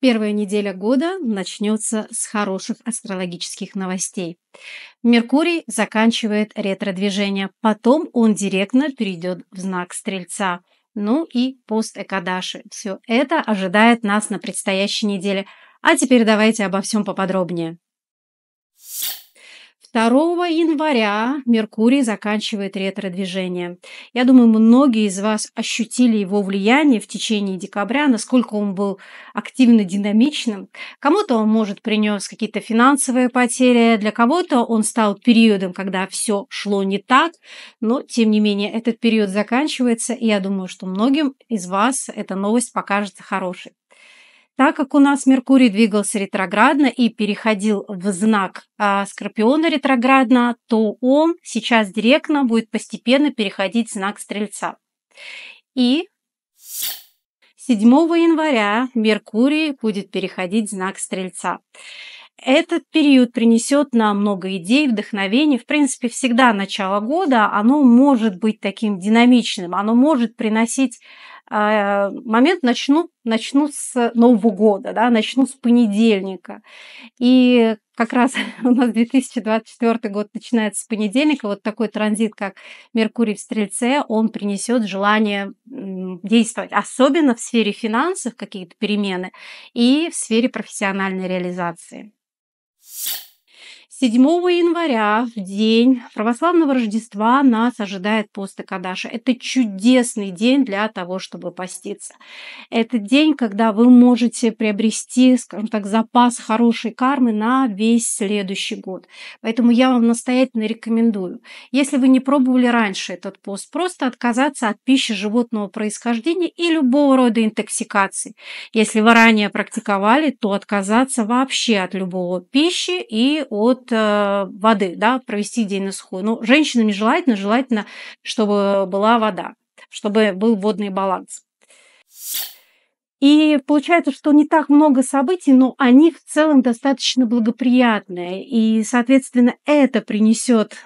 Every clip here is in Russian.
Первая неделя года начнется с хороших астрологических новостей. Меркурий заканчивает ретродвижение, потом он директно перейдет в знак Стрельца. Ну и пост Экадаши. Все это ожидает нас на предстоящей неделе. А теперь давайте обо всем поподробнее. 2 января Меркурий заканчивает ретро-движение. Я думаю, многие из вас ощутили его влияние в течение декабря, насколько он был активно динамичным. Кому-то он, может, принес какие-то финансовые потери, для кого-то он стал периодом, когда все шло не так, но, тем не менее, этот период заканчивается, и я думаю, что многим из вас эта новость покажется хорошей. Так как у нас Меркурий двигался ретроградно и переходил в знак а, Скорпиона ретроградно, то он сейчас директно будет постепенно переходить в знак Стрельца. И 7 января Меркурий будет переходить в знак Стрельца. Этот период принесет нам много идей, вдохновений. В принципе, всегда начало года, оно может быть таким динамичным, оно может приносить а, момент начну, начну с Нового года, да, начну с понедельника. И как раз у нас 2024 год начинается с понедельника, вот такой транзит, как Меркурий в Стрельце, он принесет желание действовать, особенно в сфере финансов какие-то перемены и в сфере профессиональной реализации. 7 января, в день православного Рождества, нас ожидает пост Кадаша. Это чудесный день для того, чтобы поститься. Это день, когда вы можете приобрести, скажем так, запас хорошей кармы на весь следующий год. Поэтому я вам настоятельно рекомендую, если вы не пробовали раньше этот пост, просто отказаться от пищи животного происхождения и любого рода интоксикации. Если вы ранее практиковали, то отказаться вообще от любого пищи и от Э, воды, да, провести день на сухой. Ну, женщинам желательно, желательно, чтобы была вода, чтобы был водный баланс. И получается, что не так много событий, но они в целом достаточно благоприятные. И, соответственно, это принесет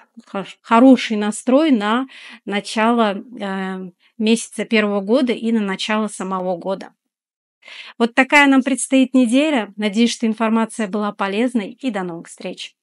хороший настрой на начало э, месяца первого года и на начало самого года. Вот такая нам предстоит неделя. Надеюсь, что информация была полезной и до новых встреч.